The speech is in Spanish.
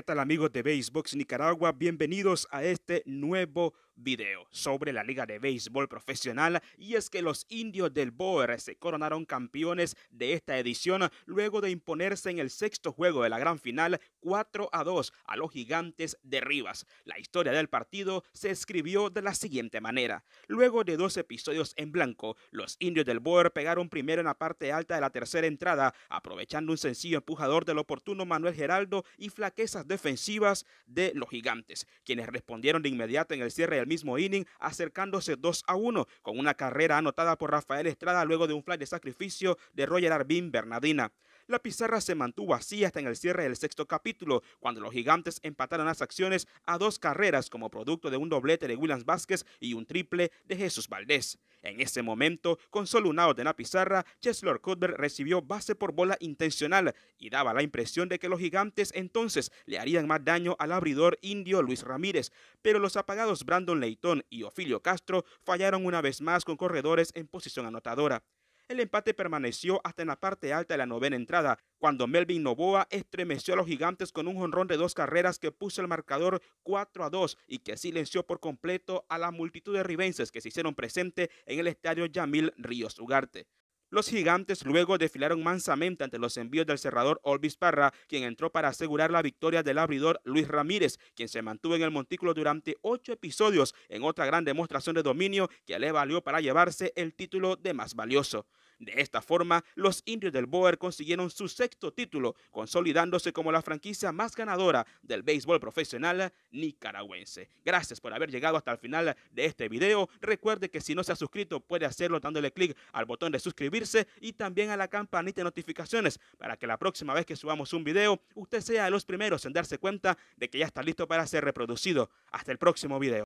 ¿Qué tal amigos de Basebox Nicaragua? Bienvenidos a este nuevo video sobre la Liga de Béisbol Profesional y es que los indios del Boer se coronaron campeones de esta edición luego de imponerse en el sexto juego de la gran final 4 a 2 a los gigantes de Rivas. La historia del partido se escribió de la siguiente manera. Luego de dos episodios en blanco, los indios del Boer pegaron primero en la parte alta de la tercera entrada, aprovechando un sencillo empujador del oportuno Manuel Geraldo y flaquezas defensivas de los gigantes, quienes respondieron de inmediato en el cierre del mismo inning, acercándose 2 a 1 con una carrera anotada por Rafael Estrada luego de un fly de sacrificio de Roger Arvin Bernadina. La pizarra se mantuvo así hasta en el cierre del sexto capítulo, cuando los gigantes empataron las acciones a dos carreras como producto de un doblete de Williams Vázquez y un triple de Jesús Valdés. En ese momento, con solo un out en la pizarra, Chesler Cuthbert recibió base por bola intencional y daba la impresión de que los gigantes entonces le harían más daño al abridor indio Luis Ramírez, pero los apagados Brandon Leitón y Ofilio Castro fallaron una vez más con corredores en posición anotadora. El empate permaneció hasta en la parte alta de la novena entrada, cuando Melvin Novoa estremeció a los gigantes con un jonrón de dos carreras que puso el marcador 4 a 2 y que silenció por completo a la multitud de ribenses que se hicieron presente en el estadio Yamil Ríos Ugarte. Los gigantes luego desfilaron mansamente ante los envíos del cerrador Olvis Parra, quien entró para asegurar la victoria del abridor Luis Ramírez, quien se mantuvo en el montículo durante ocho episodios en otra gran demostración de dominio que le valió para llevarse el título de más valioso. De esta forma, los indios del Boer consiguieron su sexto título, consolidándose como la franquicia más ganadora del béisbol profesional nicaragüense. Gracias por haber llegado hasta el final de este video. Recuerde que si no se ha suscrito puede hacerlo dándole clic al botón de suscribirse y también a la campanita de notificaciones para que la próxima vez que subamos un video usted sea de los primeros en darse cuenta de que ya está listo para ser reproducido. Hasta el próximo video.